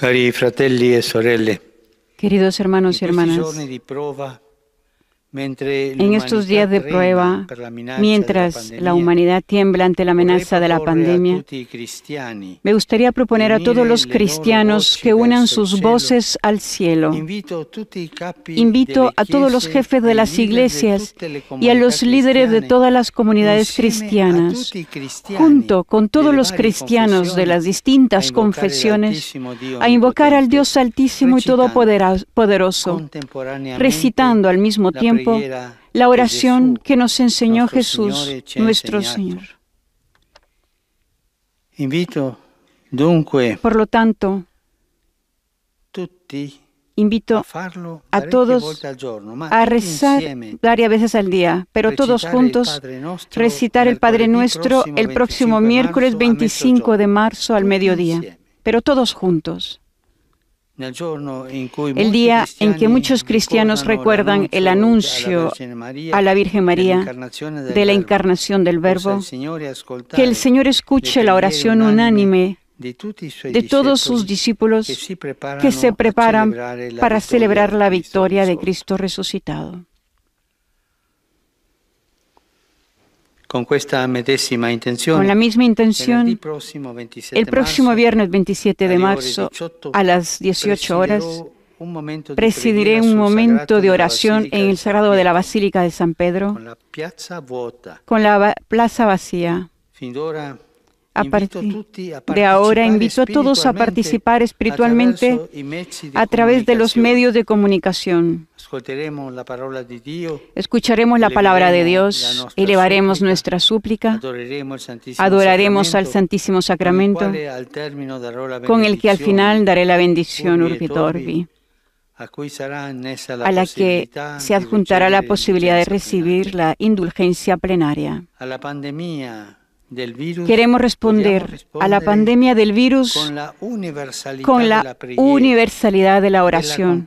Cari fratelli e sorelle, queridos hermanos y hermanas, en estos días de prueba, mientras la humanidad tiembla ante la amenaza de la pandemia, me gustaría proponer a todos los cristianos que unan sus voces al cielo. Invito a todos los jefes de las iglesias y a los líderes de todas las comunidades cristianas, junto con todos los cristianos de las distintas confesiones, a invocar al Dios Altísimo y Todopoderoso, recitando al mismo tiempo la oración que nos enseñó Jesús, nuestro Señor. Invito, por lo tanto, invito a todos a rezar varias veces al día, pero todos juntos recitar el Padre Nuestro el próximo miércoles 25 de marzo al mediodía, pero todos juntos. El día en que muchos cristianos recuerdan el anuncio a la Virgen María de la encarnación del Verbo, que el Señor escuche la oración unánime de todos sus discípulos que se preparan para celebrar la victoria de Cristo resucitado. con la misma intención, el próximo viernes 27 de marzo a las 18 horas presidiré un momento de oración en el sagrado de la Basílica de San Pedro con la plaza vacía. A partir de ahora invito a todos a participar espiritualmente a través de los medios de comunicación. Escucharemos la palabra de Dios, elevaremos nuestra súplica, adoraremos al Santísimo Sacramento, con el que al final daré la bendición Urbi a la que se adjuntará la posibilidad de recibir la indulgencia plenaria. a la pandemia queremos responder, a la pandemia del virus con la universalidad, de, la oración,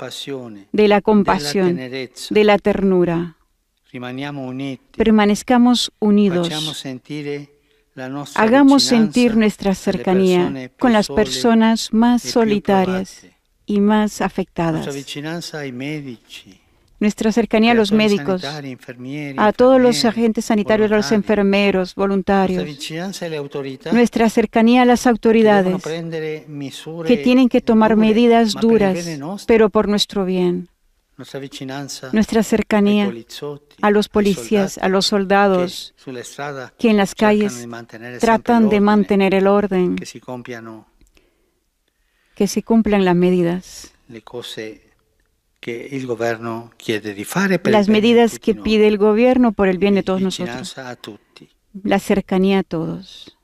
de la compasión, de la, ternura. Permanezcamos unidos. Eh, Hagamos sentir nuestra cercanía con las personas más solitarias y más afectadas nuestra cercanía a los médicos, a todos los agentes sanitarios, a los enfermeros, voluntarios, nuestra cercanía a las autoridades que tienen que tomar medidas duras, pero por nuestro bien. Nuestra cercanía a los policías, a los soldados que en las calles tratan de mantener el orden, que se cumplan las medidas las medidas que pide el gobierno por el bien de todos nosotros, la cercanía a todos.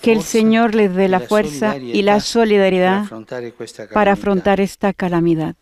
Que el Señor les dé e la fuerza y la solidaridad para afrontar esta calamidad.